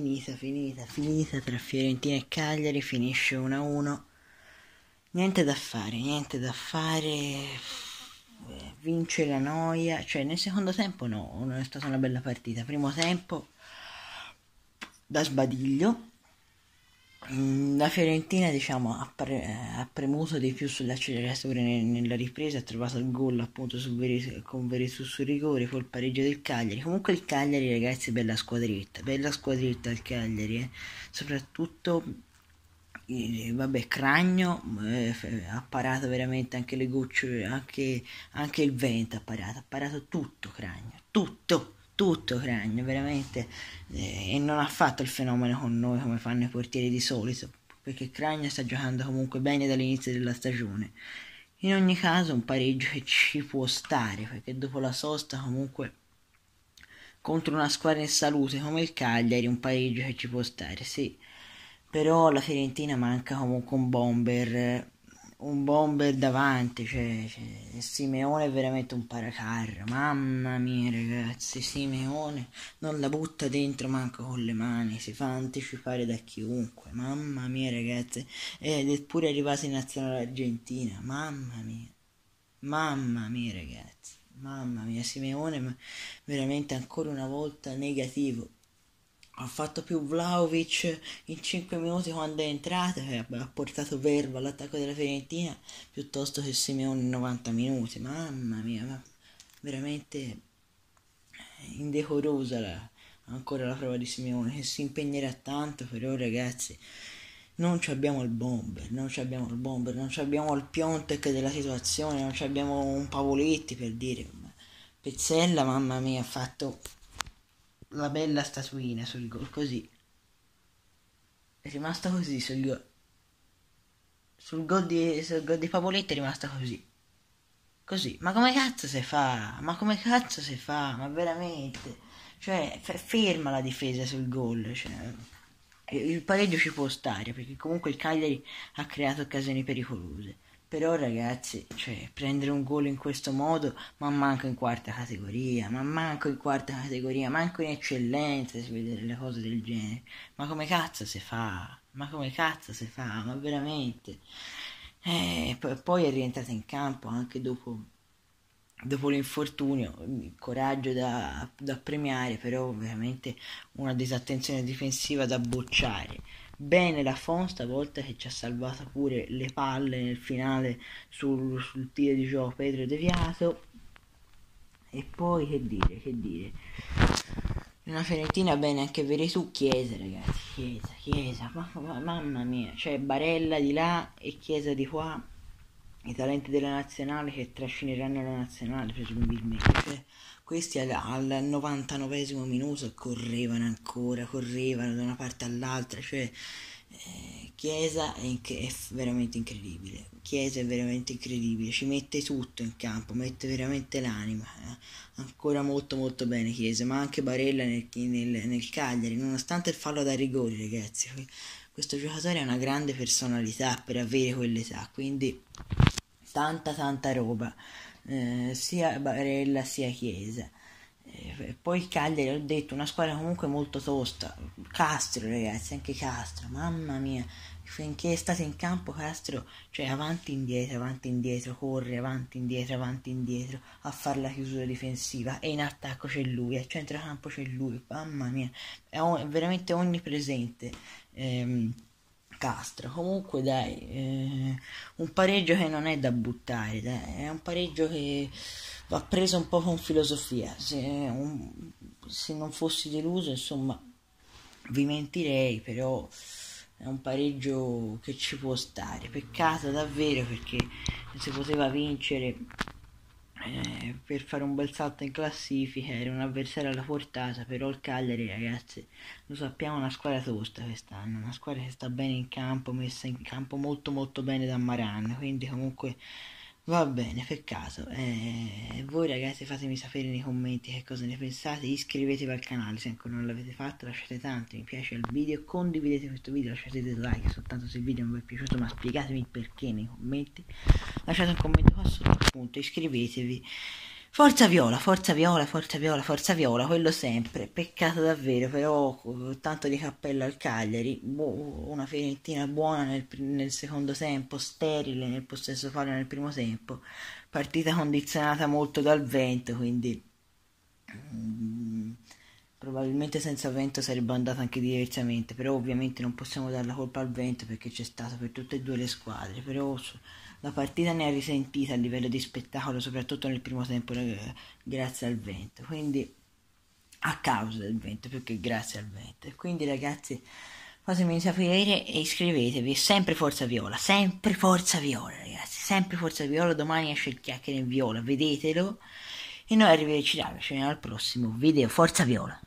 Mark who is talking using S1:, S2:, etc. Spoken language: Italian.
S1: finita, finita, finita tra Fiorentina e Cagliari, finisce 1-1. Niente da fare, niente da fare. Vince la noia, cioè nel secondo tempo no, non è stata una bella partita. Primo tempo da sbadiglio, Mm, la Fiorentina diciamo, ha, pre- ha, premuto di più sull'acceleratore nel- nella ripresa, ha trovato il gol appunto veri- con Veretout sul rigore, col pareggio del Cagliari. Comunque il Cagliari ragazzi bella squadretta, bella squadretta il Cagliari, eh. soprattutto eh, vabbè Cragno eh, ha parato veramente anche le gocce, anche, anche il vento ha parato, ha parato tutto Cragno, tutto tutto Cragno, veramente, eh, e non ha fatto il fenomeno con noi come fanno i portieri di solito, perché Cragno sta giocando comunque bene dall'inizio della stagione. In ogni caso un pareggio che ci può stare, perché dopo la sosta comunque contro una squadra in salute come il Cagliari un pareggio che ci può stare, sì. Però la Fiorentina manca comunque un bomber un bomber davanti, cioè, cioè, Simeone è veramente un paracarro, mamma mia ragazzi, Simeone non la butta dentro manco con le mani, si fa anticipare da chiunque, mamma mia ragazzi, ed è pure arrivato in nazionale argentina, mamma mia, mamma mia ragazzi, mamma mia, Simeone veramente ancora una volta negativo, ha fatto più Vlaovic in 5 minuti quando è entrato e eh, ha portato verba all'attacco della Fiorentina piuttosto che Simeone in 90 minuti mamma mia ma veramente indecorosa la, ancora la prova di Simeone che si impegnerà tanto però ragazzi non abbiamo il bomber, non abbiamo il bomber, non abbiamo il Piontek della situazione, non abbiamo un Pavoletti per dire. Pezzella, mamma mia, ha fatto la bella statuina sul gol, così. È rimasta così sul gol. Sul gol di, sul di Pavoletti è rimasta così. Così. Ma come cazzo si fa? Ma come cazzo si fa? Ma veramente. Cioè, f- ferma la difesa sul gol. Cioè. Il pareggio ci può stare, perché comunque il Cagliari ha creato occasioni pericolose però ragazzi, cioè, prendere un gol in questo modo, ma manco in quarta categoria, ma manco in quarta categoria, manco in eccellenza si vedere le cose del genere. Ma come cazzo si fa? Ma come cazzo si fa? Ma veramente. Eh, poi è rientrata in campo anche dopo, dopo l'infortunio, coraggio da, da premiare, però veramente una disattenzione difensiva da bocciare. Bene la Fon stavolta che ci ha salvato pure le palle nel finale sul, sul tiro di gioco Pedro deviato. E poi che dire, che dire. Una Fiorentina bene anche per tu Chiesa ragazzi, Chiesa, Chiesa, ma, ma, mamma mia, cioè Barella di là e Chiesa di qua i talenti della nazionale che trascineranno la nazionale presumibilmente. Questi al, al 99 minuto correvano ancora, correvano da una parte all'altra, cioè eh, Chiesa è, è, veramente incredibile. Chiesa è veramente incredibile, ci mette tutto in campo, mette veramente l'anima. Eh? Ancora molto molto bene Chiesa, ma anche Barella nel, nel, nel Cagliari, nonostante il fallo da rigori, ragazzi. Questo giocatore ha una grande personalità per avere quell'età, quindi tanta tanta roba, eh, sia Barella sia Chiesa. Eh, poi Cagliari, ho detto, una squadra comunque molto tosta. Castro, ragazzi, anche Castro, mamma mia, finché è stato in campo Castro, cioè avanti e indietro, avanti e indietro, corre avanti e indietro, avanti e indietro a fare la chiusura difensiva e in attacco c'è lui, a centrocampo c'è lui, mamma mia, è, veramente onnipresente. Ehm, Castra. Comunque, dai, eh, un pareggio che non è da buttare, dai. è un pareggio che va preso un po' con filosofia. Se, un, se non fossi deluso, insomma, vi mentirei, però è un pareggio che ci può stare. Peccato davvero perché si poteva vincere eh, per fare un bel salto in classifica era un avversario alla portata, però il Cagliari ragazzi lo sappiamo è una squadra tosta quest'anno, una squadra che sta bene in campo, messa in campo molto molto bene da Maran, quindi comunque Va bene, peccato. Eh, voi ragazzi fatemi sapere nei commenti che cosa ne pensate, iscrivetevi al canale se ancora non l'avete fatto, lasciate tanto mi piace al video, condividete questo video, lasciate dei like soltanto se il video non vi è piaciuto, ma spiegatemi perché nei commenti. Lasciate un commento qua sotto, appunto, iscrivetevi. Forza Viola, forza Viola, forza Viola, forza Viola, quello sempre. Peccato davvero, però tanto di cappello al Cagliari, boh, una Fiorentina buona nel, nel, secondo tempo, sterile nel possesso fallo nel primo tempo. Partita condizionata molto dal vento, quindi mm, probabilmente senza vento sarebbe andata anche diversamente, però ovviamente non possiamo dare la colpa al vento perché c'è stato per tutte e due le squadre, però la partita ne ha risentita a livello di spettacolo, soprattutto nel primo tempo, eh, grazie al vento. Quindi a causa del vento più che grazie al vento. Quindi ragazzi, fatemi sapere e iscrivetevi. Sempre Forza Viola, sempre Forza Viola, ragazzi, sempre Forza Viola. Domani esce il chiacchiere in viola, vedetelo. E noi arrivederci, ragazzi, al prossimo video. Forza Viola!